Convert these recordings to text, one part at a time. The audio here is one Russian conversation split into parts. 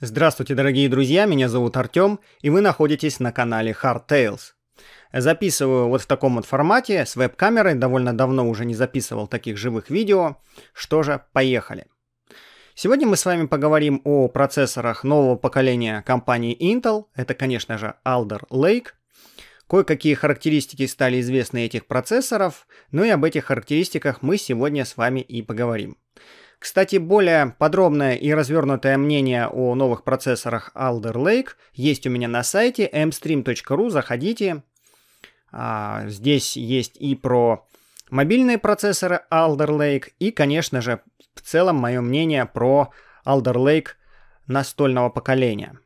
Здравствуйте, дорогие друзья, меня зовут Артем, и вы находитесь на канале Hard Tales. Записываю вот в таком вот формате, с веб-камерой, довольно давно уже не записывал таких живых видео. Что же, поехали. Сегодня мы с вами поговорим о процессорах нового поколения компании Intel, это, конечно же, Alder Lake. Кое-какие характеристики стали известны этих процессоров, ну и об этих характеристиках мы сегодня с вами и поговорим. Кстати, более подробное и развернутое мнение о новых процессорах Alder Lake есть у меня на сайте mstream.ru, заходите. А, здесь есть и про мобильные процессоры Alder Lake, и, конечно же, в целом мое мнение про Alder Lake настольного поколения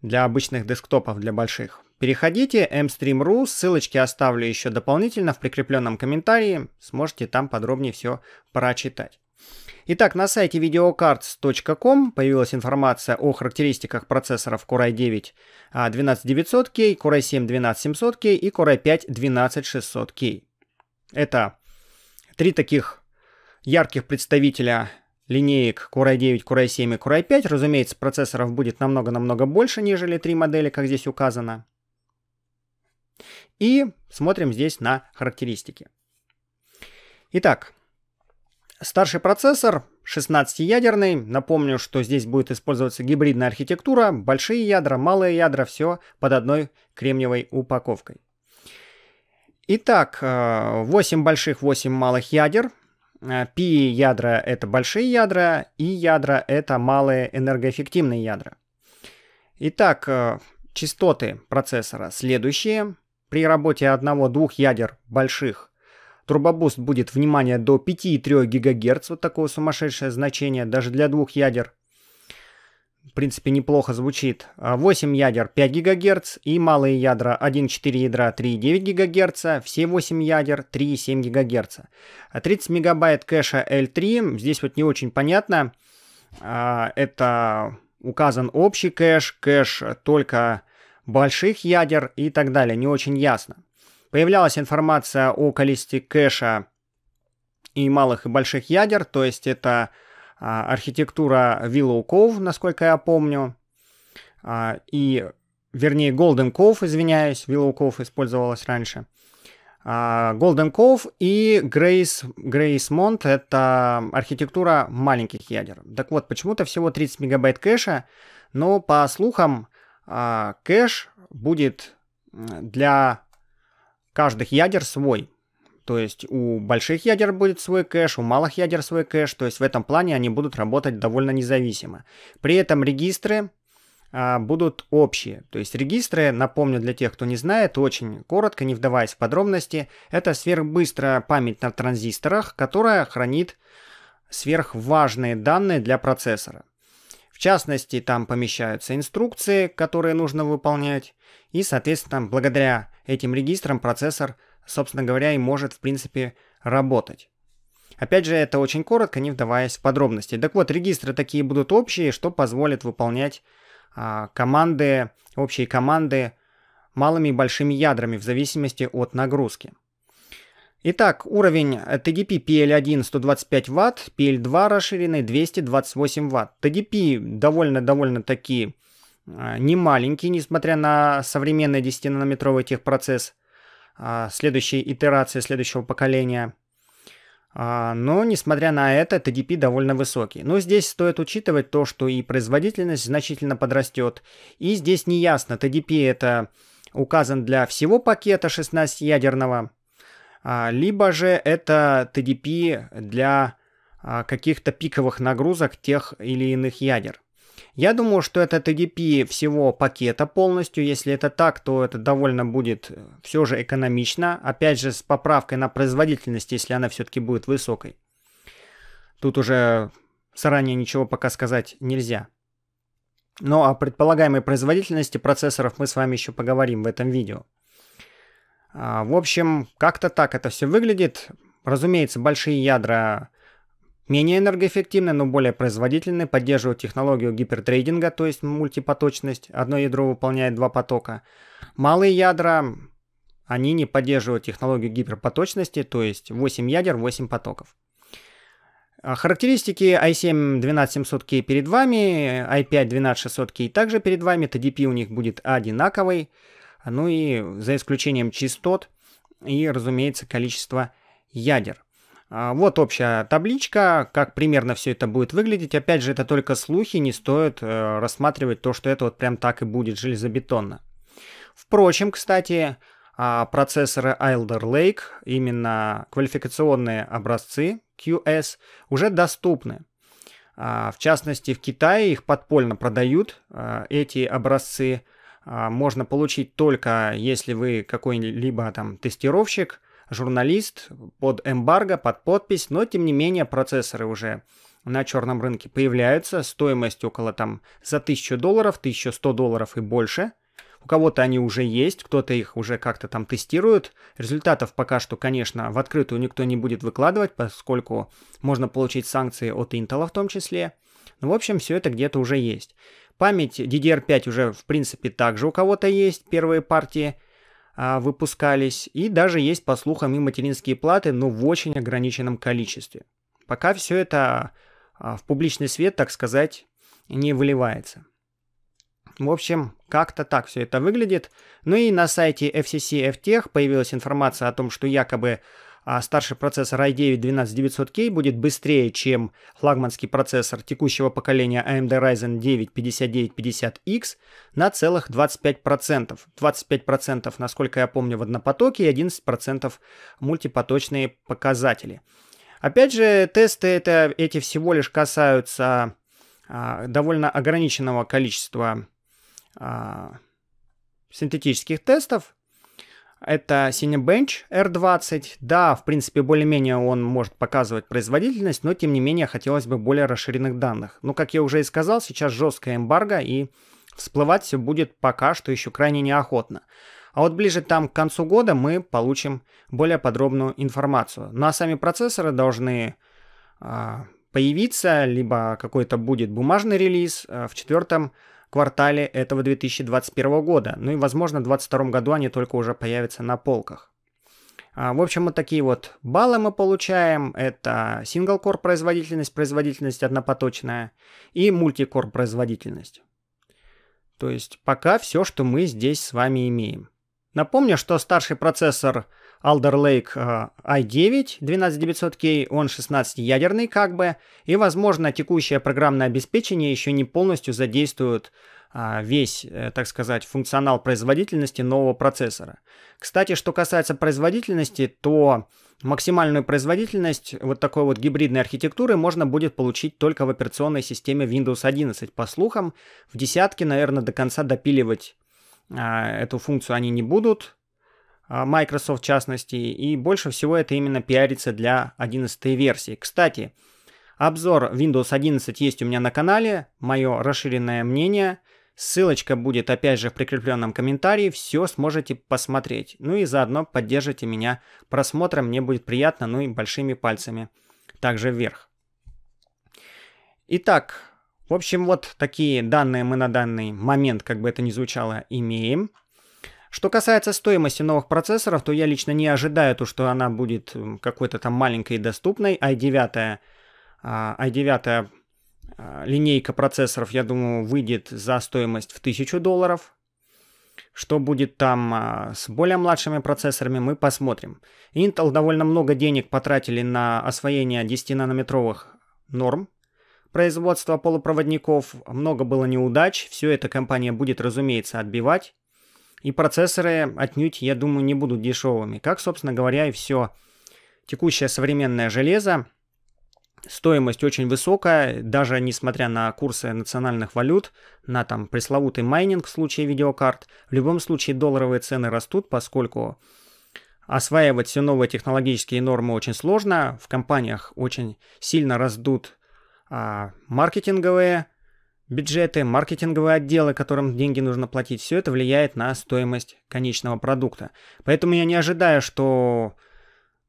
для обычных десктопов, для больших. Переходите mstream.ru, ссылочки оставлю еще дополнительно в прикрепленном комментарии, сможете там подробнее все прочитать. Итак, на сайте videocards.com появилась информация о характеристиках процессоров Core i9 12900K, а, Core i7 12700K и Core i5 12600K. Это три таких ярких представителя линеек Core i9, Core i7 и Core i5. Разумеется, процессоров будет намного-намного больше, нежели три модели, как здесь указано. И смотрим здесь на характеристики. Итак, Старший процессор 16-ядерный. Напомню, что здесь будет использоваться гибридная архитектура. Большие ядра, малые ядра, все под одной кремниевой упаковкой. Итак, 8 э, больших, 8 малых ядер. Э, пи ядра — это большие ядра, и ядра — это малые энергоэффективные ядра. Итак, э, частоты процессора следующие. При работе одного-двух ядер больших Турбобуст будет, внимание, до 5,3 ГГц, вот такое сумасшедшее значение, даже для двух ядер. В принципе, неплохо звучит. 8 а, ядер 5 ГГц и малые ядра 1,4 ядра 3,9 ГГц, все 8 ядер 3,7 ГГц. 30 МБ кэша L3, здесь вот не очень понятно. А, это указан общий кэш, кэш только больших ядер и так далее, не очень ясно. Появлялась информация о количестве кэша и малых и больших ядер, то есть это а, архитектура Willow Cove, насколько я помню, а, и, вернее, Golden Cove, извиняюсь, Willow Cove использовалась раньше. А, Golden Cove и Grace, Grace Mont — это архитектура маленьких ядер. Так вот, почему-то всего 30 мегабайт кэша, но по слухам кэш будет для каждых ядер свой. То есть у больших ядер будет свой кэш, у малых ядер свой кэш. То есть в этом плане они будут работать довольно независимо. При этом регистры а, будут общие. То есть регистры, напомню для тех, кто не знает, очень коротко, не вдаваясь в подробности, это сверхбыстрая память на транзисторах, которая хранит сверхважные данные для процессора. В частности, там помещаются инструкции, которые нужно выполнять, и, соответственно, благодаря этим регистром процессор, собственно говоря, и может в принципе работать. Опять же, это очень коротко, не вдаваясь в подробности. Так вот, регистры такие будут общие, что позволит выполнять а, команды, общие команды малыми и большими ядрами в зависимости от нагрузки. Итак, уровень TDP PL1 125 Вт, PL2 расширенный 228 Вт. TDP довольно довольно такие. А, не маленький, несмотря на современный 10-нанометровый техпроцесс а, следующей итерации, следующего поколения. А, но, несмотря на это, TDP довольно высокий. Но здесь стоит учитывать то, что и производительность значительно подрастет. И здесь неясно, TDP это указан для всего пакета 16-ядерного, либо же это TDP для каких-то пиковых нагрузок тех или иных ядер. Я думаю, что это TDP всего пакета полностью. Если это так, то это довольно будет э, все же экономично. Опять же, с поправкой на производительность, если она все-таки будет высокой. Тут уже заранее ничего пока сказать нельзя. Но ну, о предполагаемой производительности процессоров мы с вами еще поговорим в этом видео. А, в общем, как-то так это все выглядит. Разумеется, большие ядра Менее энергоэффективны, но более производительны, поддерживают технологию гипертрейдинга, то есть мультипоточность, одно ядро выполняет два потока. Малые ядра, они не поддерживают технологию гиперпоточности, то есть 8 ядер, 8 потоков. А характеристики i7-12700K перед вами, i5-12600K также перед вами, TDP у них будет одинаковый, ну и за исключением частот и, разумеется, количество ядер. А, вот общая табличка, как примерно все это будет выглядеть. Опять же, это только слухи, не стоит э, рассматривать то, что это вот прям так и будет железобетонно. Впрочем, кстати, а, процессоры Alder Lake, именно квалификационные образцы QS, уже доступны. А, в частности, в Китае их подпольно продают, э, эти образцы. Можно получить только, если вы какой-либо там тестировщик – журналист под эмбарго, под подпись, но тем не менее процессоры уже на черном рынке появляются, стоимость около там за 1000 долларов, 1100 долларов и больше. У кого-то они уже есть, кто-то их уже как-то там тестирует. Результатов пока что, конечно, в открытую никто не будет выкладывать, поскольку можно получить санкции от Intel в том числе. Ну, в общем, все это где-то уже есть. Память DDR5 уже, в принципе, также у кого-то есть, первые партии – а, выпускались, и даже есть, по слухам, и материнские платы, но в очень ограниченном количестве. Пока все это а, в публичный свет, так сказать, не выливается. В общем, как-то так все это выглядит. Ну и на сайте FCC FTech появилась информация о том, что якобы а старший процессор i9 12900K будет быстрее, чем флагманский процессор текущего поколения AMD Ryzen 9 5950X на целых 25%. 25%, насколько я помню, в однопотоке и 11% мультипоточные показатели. Опять же, тесты это, эти всего лишь касаются а, довольно ограниченного количества а, синтетических тестов, это Cinebench R20. Да, в принципе, более-менее он может показывать производительность, но тем не менее хотелось бы более расширенных данных. Но, ну, как я уже и сказал, сейчас жесткая эмбарго и всплывать все будет пока что еще крайне неохотно. А вот ближе там к концу года мы получим более подробную информацию. Ну а сами процессоры должны э, появиться, либо какой-то будет бумажный релиз э, в четвертом квартале этого 2021 года. Ну и, возможно, в 2022 году они только уже появятся на полках. А, в общем, вот такие вот баллы мы получаем. Это сингл-кор производительность, производительность однопоточная и мультикор производительность. То есть пока все, что мы здесь с вами имеем. Напомню, что старший процессор Alder Lake i9 э, 12900K, он 16-ядерный как бы, и, возможно, текущее программное обеспечение еще не полностью задействует э, весь, э, так сказать, функционал производительности нового процессора. Кстати, что касается производительности, то максимальную производительность вот такой вот гибридной архитектуры можно будет получить только в операционной системе Windows 11. По слухам, в десятке, наверное, до конца допиливать эту функцию они не будут, а, Microsoft в частности, и больше всего это именно пиарится для 11 версии. Кстати, обзор Windows 11 есть у меня на канале, мое расширенное мнение, ссылочка будет опять же в прикрепленном комментарии, все сможете посмотреть. Ну и заодно поддержите меня просмотром, мне будет приятно, ну и большими пальцами также вверх. Итак, в общем, вот такие данные мы на данный момент, как бы это ни звучало, имеем. Что касается стоимости новых процессоров, то я лично не ожидаю то, что она будет какой-то там маленькой и доступной. i9, i9 а, а, линейка процессоров, я думаю, выйдет за стоимость в 1000 долларов. Что будет там а, с более младшими процессорами, мы посмотрим. Intel довольно много денег потратили на освоение 10-нанометровых норм производства полупроводников. Много было неудач. Все это компания будет, разумеется, отбивать. И процессоры отнюдь, я думаю, не будут дешевыми. Как, собственно говоря, и все текущее современное железо. Стоимость очень высокая, даже несмотря на курсы национальных валют, на там пресловутый майнинг в случае видеокарт. В любом случае долларовые цены растут, поскольку осваивать все новые технологические нормы очень сложно. В компаниях очень сильно раздут а, маркетинговые Бюджеты, маркетинговые отделы, которым деньги нужно платить, все это влияет на стоимость конечного продукта. Поэтому я не ожидаю, что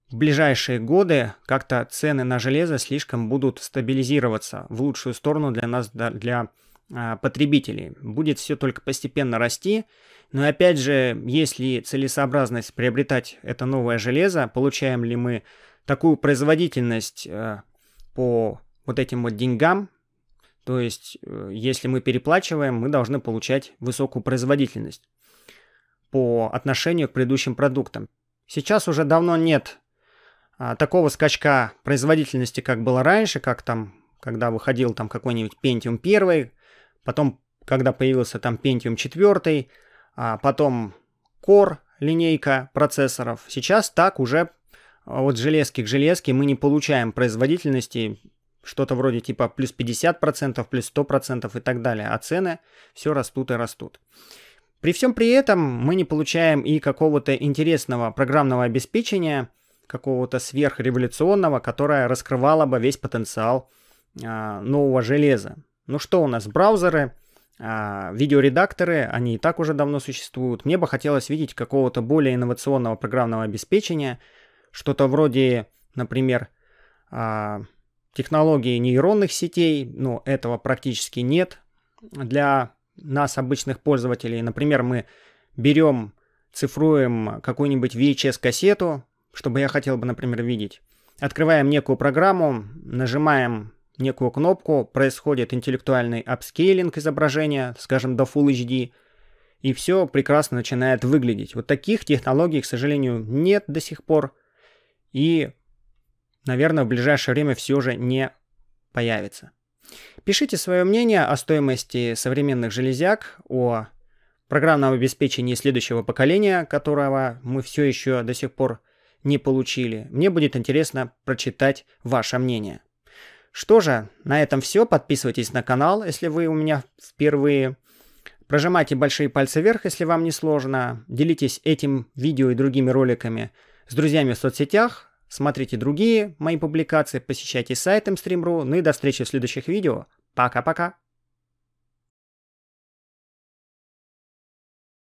в ближайшие годы как-то цены на железо слишком будут стабилизироваться в лучшую сторону для нас, для а, потребителей. Будет все только постепенно расти, но опять же, если ли целесообразность приобретать это новое железо, получаем ли мы такую производительность э, по вот этим вот деньгам, то есть, э, если мы переплачиваем, мы должны получать высокую производительность по отношению к предыдущим продуктам. Сейчас уже давно нет а, такого скачка производительности, как было раньше, как там, когда выходил там какой-нибудь Pentium 1, потом, когда появился там Pentium 4, а потом Core линейка процессоров. Сейчас так уже а, от железки к железке мы не получаем производительности что-то вроде типа плюс 50%, плюс 100% и так далее, а цены все растут и растут. При всем при этом мы не получаем и какого-то интересного программного обеспечения, какого-то сверхреволюционного, которое раскрывало бы весь потенциал а, нового железа. Ну что у нас, браузеры, а, видеоредакторы, они и так уже давно существуют. Мне бы хотелось видеть какого-то более инновационного программного обеспечения, что-то вроде, например, а, технологии нейронных сетей, ну, этого практически нет для нас, обычных пользователей. Например, мы берем, цифруем какую-нибудь VHS-кассету, чтобы я хотел бы, например, видеть. Открываем некую программу, нажимаем некую кнопку, происходит интеллектуальный апскейлинг изображения, скажем, до Full HD, и все прекрасно начинает выглядеть. Вот таких технологий, к сожалению, нет до сих пор. И наверное, в ближайшее время все же не появится. Пишите свое мнение о стоимости современных железяк, о программном обеспечении следующего поколения, которого мы все еще до сих пор не получили. Мне будет интересно прочитать ваше мнение. Что же, на этом все. Подписывайтесь на канал, если вы у меня впервые. Прожимайте большие пальцы вверх, если вам не сложно. Делитесь этим видео и другими роликами с друзьями в соцсетях. Смотрите другие мои публикации, посещайте сайт mstream.ru. Ну и до встречи в следующих видео. Пока-пока.